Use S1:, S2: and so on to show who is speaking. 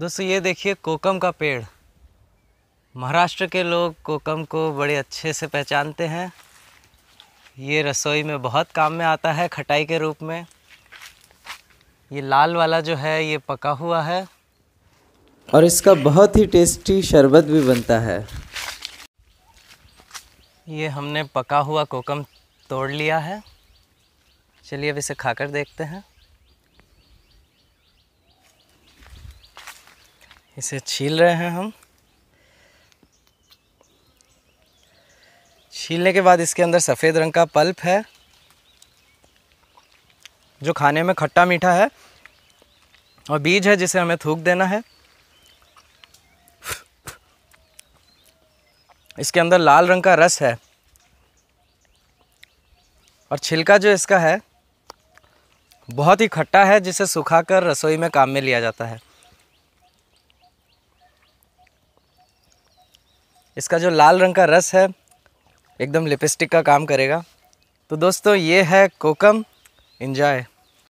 S1: दोस्तों ये देखिए कोकम का पेड़ महाराष्ट्र के लोग कोकम को बड़े अच्छे से पहचानते हैं ये रसोई में बहुत काम में आता है खटाई के रूप में ये लाल वाला जो है ये पका हुआ है
S2: और इसका बहुत ही टेस्टी शरबत भी बनता है
S1: ये हमने पका हुआ कोकम तोड़ लिया है चलिए अब इसे खाकर देखते हैं इसे छील रहे हैं हम छीलने के बाद इसके अंदर सफ़ेद रंग का पल्प है जो खाने में खट्टा मीठा है और बीज है जिसे हमें थूक देना है इसके अंदर लाल रंग का रस है और छिलका जो इसका है बहुत ही खट्टा है जिसे सुखाकर रसोई में काम में लिया जाता है इसका जो लाल रंग का रस है एकदम लिपस्टिक का काम करेगा तो दोस्तों ये है कोकम इंजॉय